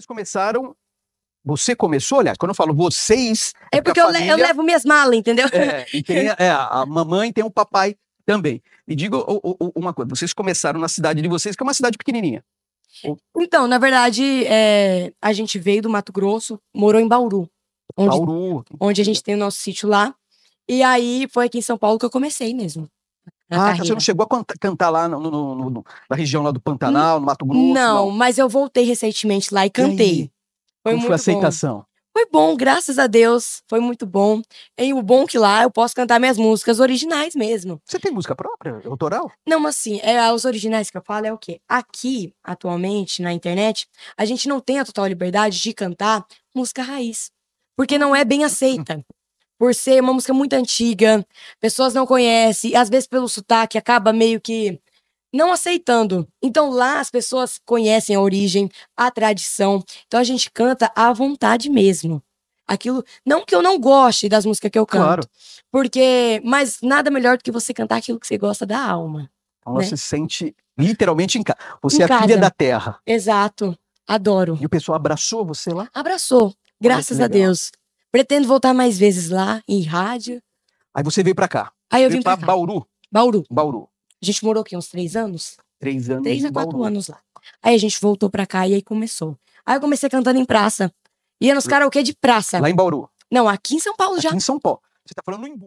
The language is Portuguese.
vocês começaram você começou, aliás, quando eu falo vocês. É, é porque, porque eu, família... eu, levo minhas malas, entendeu? É, tem, é, a mamãe tem o papai também. Me diga uma coisa: vocês começaram na cidade de vocês, que é uma cidade pequenininha. Então, na verdade, é, a gente veio do Mato Grosso, morou em Bauru. Onde, Bauru. Onde a gente tem o nosso sítio lá. E aí foi aqui em São Paulo que eu comecei mesmo. Ah, tá, carreira. você não chegou a cantar lá no, no, no, na região lá do Pantanal, no Mato Grosso? Não, mas eu voltei recentemente lá e cantei. Foi Como foi a aceitação? Bom. Foi bom, graças a Deus. Foi muito bom. E o bom é que lá eu posso cantar minhas músicas originais mesmo. Você tem música própria, autoral? Não, mas assim, é, os originais que eu falo é o quê? Aqui, atualmente, na internet, a gente não tem a total liberdade de cantar música raiz. Porque não é bem aceita por ser uma música muito antiga, pessoas não conhecem, às vezes pelo sotaque acaba meio que não aceitando. Então lá as pessoas conhecem a origem, a tradição. Então a gente canta à vontade mesmo. Aquilo, não que eu não goste das músicas que eu canto. Claro. Porque, mas nada melhor do que você cantar aquilo que você gosta da alma. Então né? você se sente literalmente em casa. Você em é filha da terra. Exato. Adoro. E o pessoal abraçou você lá? Abraçou. Graças a Deus. Pretendo voltar mais vezes lá, em rádio. Aí você veio pra cá. Aí eu vim pra, pra Bauru. Bauru. Bauru. A gente morou aqui uns três anos? Três anos. Três a quatro Bauru. anos lá. Aí a gente voltou pra cá e aí começou. Aí eu comecei cantando em praça. Ia nos karaokê de praça. Lá em Bauru. Não, aqui em São Paulo já. Aqui em São Paulo. Você tá falando em